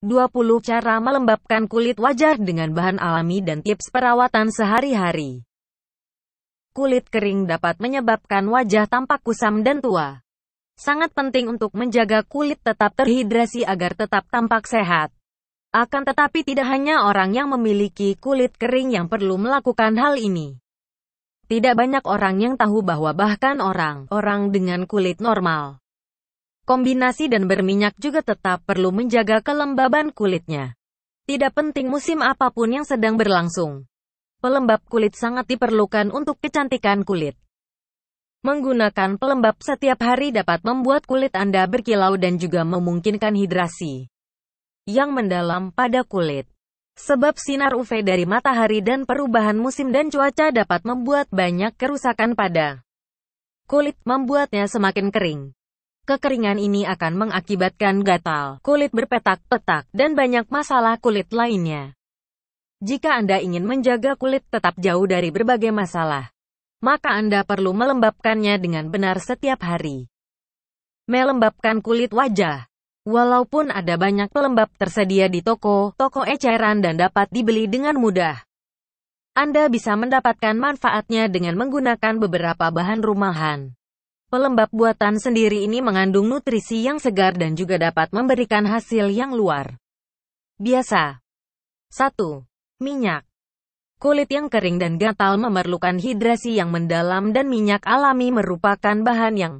20 cara melembabkan kulit wajah dengan bahan alami dan tips perawatan sehari-hari. Kulit kering dapat menyebabkan wajah tampak kusam dan tua. Sangat penting untuk menjaga kulit tetap terhidrasi agar tetap tampak sehat. Akan tetapi tidak hanya orang yang memiliki kulit kering yang perlu melakukan hal ini. Tidak banyak orang yang tahu bahwa bahkan orang-orang dengan kulit normal kombinasi dan berminyak juga tetap perlu menjaga kelembaban kulitnya. Tidak penting musim apapun yang sedang berlangsung. Pelembab kulit sangat diperlukan untuk kecantikan kulit. Menggunakan pelembab setiap hari dapat membuat kulit Anda berkilau dan juga memungkinkan hidrasi yang mendalam pada kulit. Sebab sinar UV dari matahari dan perubahan musim dan cuaca dapat membuat banyak kerusakan pada kulit, membuatnya semakin kering. Kekeringan ini akan mengakibatkan gatal, kulit berpetak-petak, dan banyak masalah kulit lainnya. Jika Anda ingin menjaga kulit tetap jauh dari berbagai masalah, maka Anda perlu melembabkannya dengan benar setiap hari. Melembabkan kulit wajah Walaupun ada banyak pelembab tersedia di toko, toko eceran dan dapat dibeli dengan mudah. Anda bisa mendapatkan manfaatnya dengan menggunakan beberapa bahan rumahan. Pelembab buatan sendiri ini mengandung nutrisi yang segar dan juga dapat memberikan hasil yang luar biasa. 1. Minyak Kulit yang kering dan gatal memerlukan hidrasi yang mendalam dan minyak alami merupakan bahan yang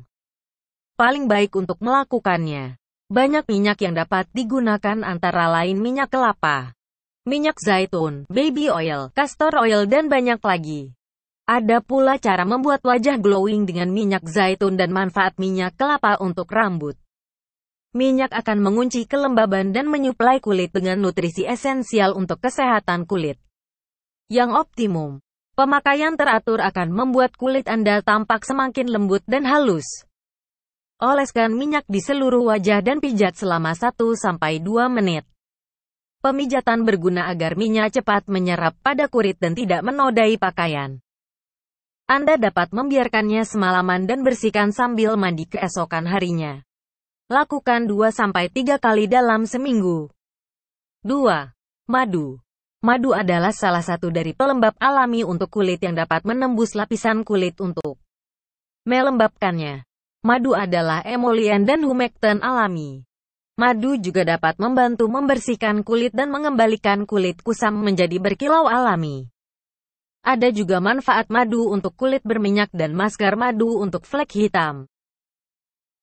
paling baik untuk melakukannya. Banyak minyak yang dapat digunakan antara lain minyak kelapa, minyak zaitun, baby oil, castor oil dan banyak lagi. Ada pula cara membuat wajah glowing dengan minyak zaitun dan manfaat minyak kelapa untuk rambut. Minyak akan mengunci kelembaban dan menyuplai kulit dengan nutrisi esensial untuk kesehatan kulit. Yang optimum, pemakaian teratur akan membuat kulit Anda tampak semakin lembut dan halus. Oleskan minyak di seluruh wajah dan pijat selama 1-2 menit. Pemijatan berguna agar minyak cepat menyerap pada kulit dan tidak menodai pakaian. Anda dapat membiarkannya semalaman dan bersihkan sambil mandi keesokan harinya. Lakukan 2-3 kali dalam seminggu. 2. Madu Madu adalah salah satu dari pelembab alami untuk kulit yang dapat menembus lapisan kulit untuk melembabkannya. Madu adalah emolien dan humektan alami. Madu juga dapat membantu membersihkan kulit dan mengembalikan kulit kusam menjadi berkilau alami. Ada juga manfaat madu untuk kulit berminyak dan masker madu untuk flek hitam.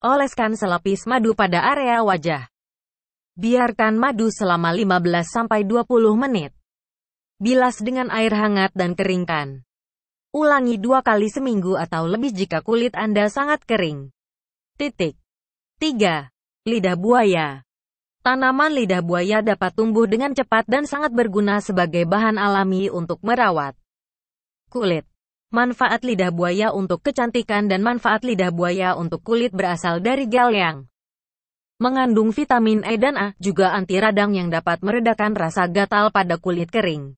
Oleskan selapis madu pada area wajah. Biarkan madu selama 15-20 menit. Bilas dengan air hangat dan keringkan. Ulangi dua kali seminggu atau lebih jika kulit Anda sangat kering. Titik. 3. Lidah buaya Tanaman lidah buaya dapat tumbuh dengan cepat dan sangat berguna sebagai bahan alami untuk merawat. Kulit Manfaat lidah buaya untuk kecantikan dan manfaat lidah buaya untuk kulit berasal dari gel yang mengandung vitamin E dan A, juga anti radang yang dapat meredakan rasa gatal pada kulit kering.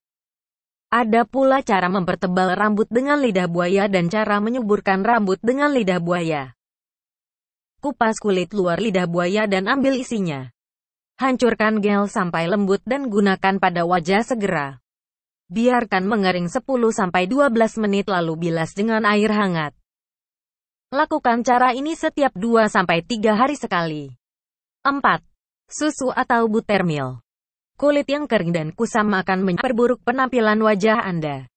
Ada pula cara mempertebal rambut dengan lidah buaya dan cara menyuburkan rambut dengan lidah buaya. Kupas kulit luar lidah buaya dan ambil isinya. Hancurkan gel sampai lembut dan gunakan pada wajah segera. Biarkan mengering 10-12 menit lalu bilas dengan air hangat. Lakukan cara ini setiap 2-3 hari sekali. 4. Susu atau buttermilk. Kulit yang kering dan kusam akan memperburuk penampilan wajah Anda.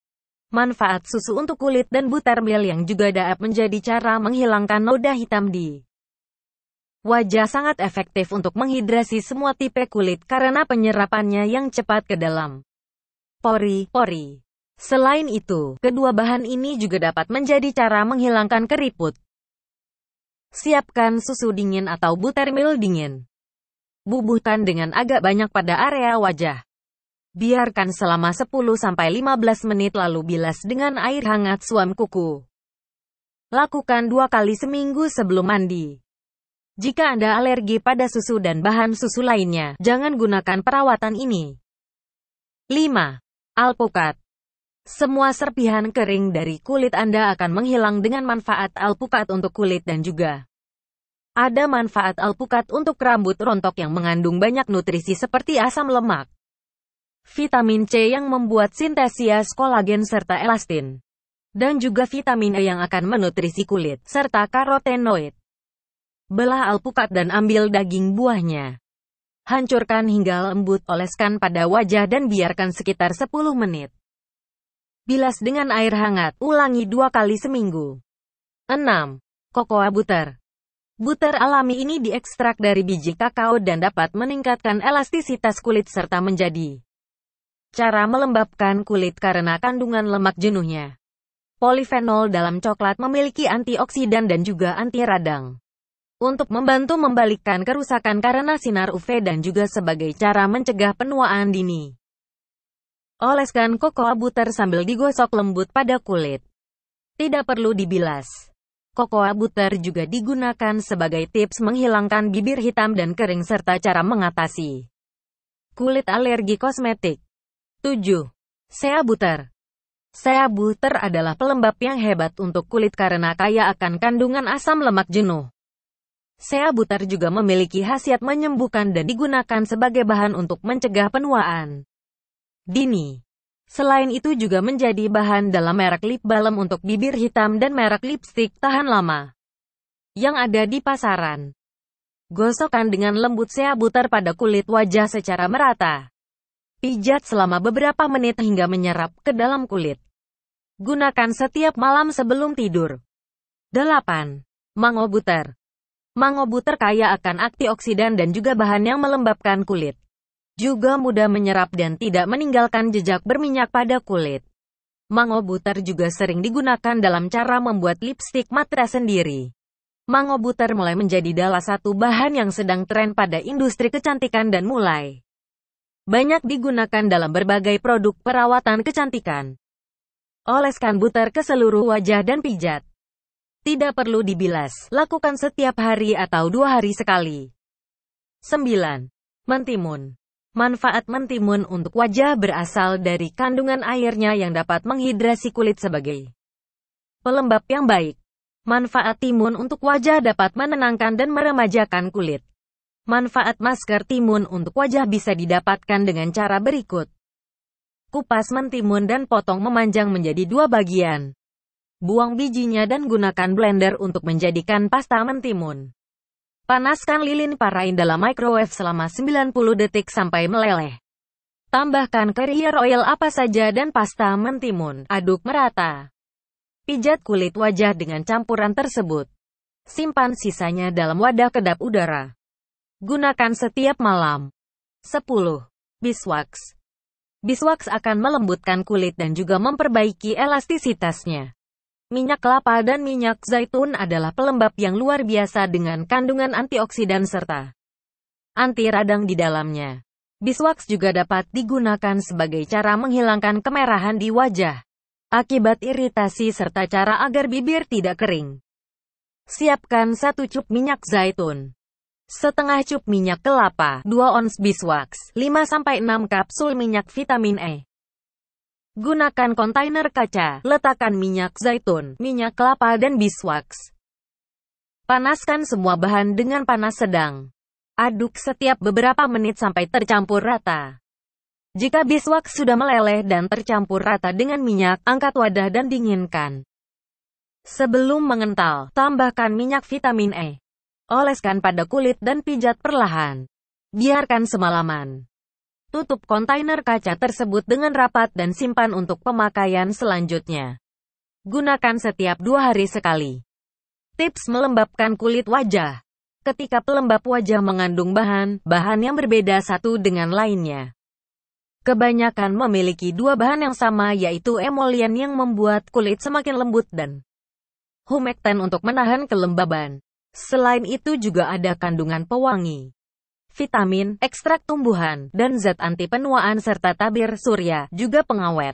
Manfaat susu untuk kulit dan buttermilk yang juga dapat menjadi cara menghilangkan noda hitam di wajah sangat efektif untuk menghidrasi semua tipe kulit karena penyerapannya yang cepat ke dalam pori-pori. Selain itu, kedua bahan ini juga dapat menjadi cara menghilangkan keriput. Siapkan susu dingin atau butermil dingin. Bubuhkan dengan agak banyak pada area wajah. Biarkan selama 10-15 menit lalu bilas dengan air hangat suam kuku. Lakukan dua kali seminggu sebelum mandi. Jika Anda alergi pada susu dan bahan susu lainnya, jangan gunakan perawatan ini. 5. Alpukat Semua serpihan kering dari kulit Anda akan menghilang dengan manfaat alpukat untuk kulit dan juga ada manfaat alpukat untuk rambut rontok yang mengandung banyak nutrisi seperti asam lemak, vitamin C yang membuat sintesias kolagen serta elastin, dan juga vitamin E yang akan menutrisi kulit, serta karotenoid. Belah alpukat dan ambil daging buahnya. Hancurkan hingga lembut, oleskan pada wajah dan biarkan sekitar 10 menit. Bilas dengan air hangat, ulangi dua kali seminggu. 6. Cocoa Butter Butter alami ini diekstrak dari biji kakao dan dapat meningkatkan elastisitas kulit serta menjadi cara melembabkan kulit karena kandungan lemak jenuhnya. Polifenol dalam coklat memiliki antioksidan dan juga anti radang untuk membantu membalikkan kerusakan karena sinar UV dan juga sebagai cara mencegah penuaan dini. Oleskan cocoa butter sambil digosok lembut pada kulit. Tidak perlu dibilas. Cocoa butter juga digunakan sebagai tips menghilangkan bibir hitam dan kering serta cara mengatasi kulit alergi kosmetik. 7. Sea butter. Sea butter adalah pelembab yang hebat untuk kulit karena kaya akan kandungan asam lemak jenuh. Sea butar juga memiliki khasiat menyembuhkan dan digunakan sebagai bahan untuk mencegah penuaan dini. Selain itu juga menjadi bahan dalam merek lip balm untuk bibir hitam dan merek lipstik tahan lama yang ada di pasaran. Gosokan dengan lembut sea pada kulit wajah secara merata. Pijat selama beberapa menit hingga menyerap ke dalam kulit. Gunakan setiap malam sebelum tidur. 8. Mango butter Mangobu terkaya akan antioksidan dan juga bahan yang melembabkan kulit. Juga mudah menyerap dan tidak meninggalkan jejak berminyak pada kulit. Mango butter juga sering digunakan dalam cara membuat lipstik matra sendiri. Mango butter mulai menjadi salah satu bahan yang sedang tren pada industri kecantikan dan mulai banyak digunakan dalam berbagai produk perawatan kecantikan. Oleskan butter ke seluruh wajah dan pijat. Tidak perlu dibilas, lakukan setiap hari atau dua hari sekali. 9. Mentimun Manfaat mentimun untuk wajah berasal dari kandungan airnya yang dapat menghidrasi kulit sebagai pelembab yang baik. Manfaat timun untuk wajah dapat menenangkan dan meremajakan kulit. Manfaat masker timun untuk wajah bisa didapatkan dengan cara berikut. Kupas mentimun dan potong memanjang menjadi dua bagian. Buang bijinya dan gunakan blender untuk menjadikan pasta mentimun. Panaskan lilin parain dalam microwave selama 90 detik sampai meleleh. Tambahkan carrier oil apa saja dan pasta mentimun, aduk merata. Pijat kulit wajah dengan campuran tersebut. Simpan sisanya dalam wadah kedap udara. Gunakan setiap malam. 10. Biswax Biswax akan melembutkan kulit dan juga memperbaiki elastisitasnya. Minyak kelapa dan minyak zaitun adalah pelembab yang luar biasa dengan kandungan antioksidan serta anti radang di dalamnya. Biswax juga dapat digunakan sebagai cara menghilangkan kemerahan di wajah akibat iritasi serta cara agar bibir tidak kering. Siapkan satu cup minyak zaitun setengah cup minyak kelapa, 2 ons lima 5-6 kapsul minyak vitamin E. Gunakan kontainer kaca, letakkan minyak zaitun, minyak kelapa dan biswaks. Panaskan semua bahan dengan panas sedang. Aduk setiap beberapa menit sampai tercampur rata. Jika biswak sudah meleleh dan tercampur rata dengan minyak, angkat wadah dan dinginkan. Sebelum mengental, tambahkan minyak vitamin E. Oleskan pada kulit dan pijat perlahan. Biarkan semalaman. Tutup kontainer kaca tersebut dengan rapat dan simpan untuk pemakaian selanjutnya. Gunakan setiap dua hari sekali. Tips melembabkan kulit wajah. Ketika pelembab wajah mengandung bahan, bahan yang berbeda satu dengan lainnya. Kebanyakan memiliki dua bahan yang sama yaitu emolien yang membuat kulit semakin lembut dan humektan untuk menahan kelembaban. Selain itu juga ada kandungan pewangi vitamin, ekstrak tumbuhan, dan zat anti penuaan serta tabir surya, juga pengawet.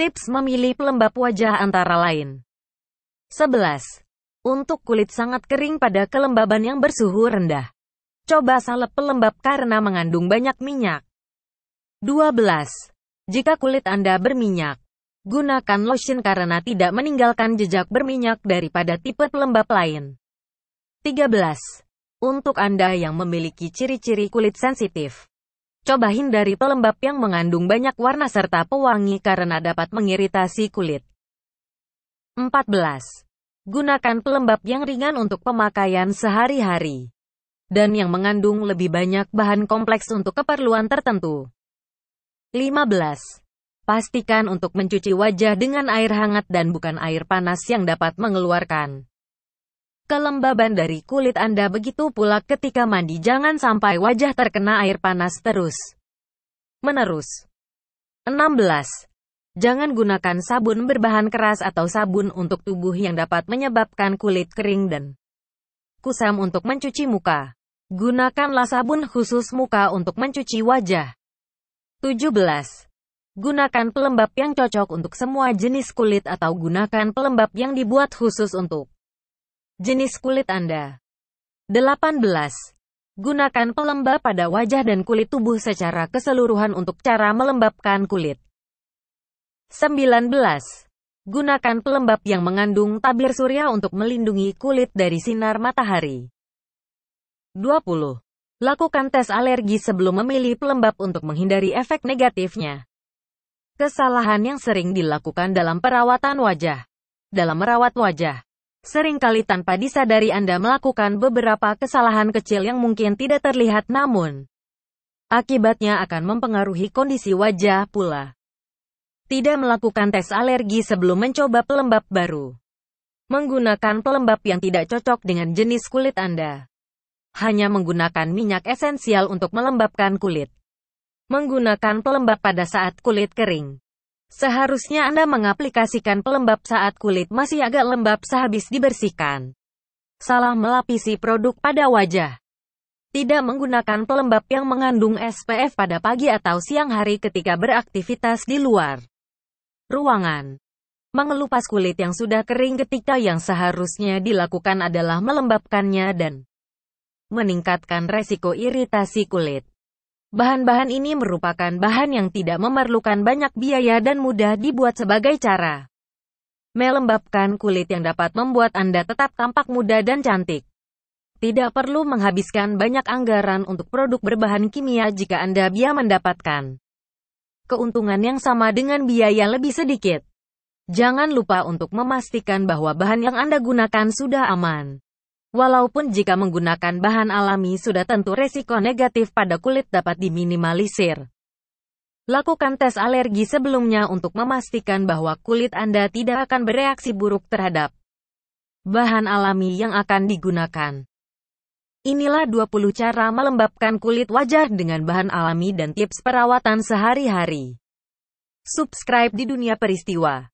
Tips memilih pelembab wajah antara lain. 11. Untuk kulit sangat kering pada kelembaban yang bersuhu rendah. Coba salep pelembab karena mengandung banyak minyak. 12. Jika kulit Anda berminyak, gunakan lotion karena tidak meninggalkan jejak berminyak daripada tipe pelembab lain. 13. Untuk Anda yang memiliki ciri-ciri kulit sensitif, coba hindari pelembab yang mengandung banyak warna serta pewangi karena dapat mengiritasi kulit. 14. Gunakan pelembab yang ringan untuk pemakaian sehari-hari dan yang mengandung lebih banyak bahan kompleks untuk keperluan tertentu. 15. Pastikan untuk mencuci wajah dengan air hangat dan bukan air panas yang dapat mengeluarkan kelembaban dari kulit Anda begitu pula ketika mandi jangan sampai wajah terkena air panas terus. Menerus. 16. Jangan gunakan sabun berbahan keras atau sabun untuk tubuh yang dapat menyebabkan kulit kering dan kusam untuk mencuci muka. Gunakanlah sabun khusus muka untuk mencuci wajah. 17. Gunakan pelembab yang cocok untuk semua jenis kulit atau gunakan pelembab yang dibuat khusus untuk Jenis kulit Anda. 18. Gunakan pelembab pada wajah dan kulit tubuh secara keseluruhan untuk cara melembabkan kulit. 19. Gunakan pelembab yang mengandung tabir surya untuk melindungi kulit dari sinar matahari. 20. Lakukan tes alergi sebelum memilih pelembab untuk menghindari efek negatifnya. Kesalahan yang sering dilakukan dalam perawatan wajah. Dalam merawat wajah, Seringkali tanpa disadari Anda melakukan beberapa kesalahan kecil yang mungkin tidak terlihat namun akibatnya akan mempengaruhi kondisi wajah pula. Tidak melakukan tes alergi sebelum mencoba pelembab baru. Menggunakan pelembab yang tidak cocok dengan jenis kulit Anda. Hanya menggunakan minyak esensial untuk melembabkan kulit. Menggunakan pelembab pada saat kulit kering. Seharusnya Anda mengaplikasikan pelembab saat kulit masih agak lembab sehabis dibersihkan. Salah melapisi produk pada wajah. Tidak menggunakan pelembab yang mengandung SPF pada pagi atau siang hari ketika beraktivitas di luar ruangan. Mengelupas kulit yang sudah kering ketika yang seharusnya dilakukan adalah melembabkannya dan meningkatkan resiko iritasi kulit. Bahan-bahan ini merupakan bahan yang tidak memerlukan banyak biaya dan mudah dibuat sebagai cara melembabkan kulit yang dapat membuat Anda tetap tampak muda dan cantik. Tidak perlu menghabiskan banyak anggaran untuk produk berbahan kimia jika Anda bisa mendapatkan keuntungan yang sama dengan biaya lebih sedikit. Jangan lupa untuk memastikan bahwa bahan yang Anda gunakan sudah aman. Walaupun jika menggunakan bahan alami sudah tentu resiko negatif pada kulit dapat diminimalisir. Lakukan tes alergi sebelumnya untuk memastikan bahwa kulit Anda tidak akan bereaksi buruk terhadap bahan alami yang akan digunakan. Inilah 20 cara melembabkan kulit wajah dengan bahan alami dan tips perawatan sehari-hari. Subscribe di Dunia Peristiwa.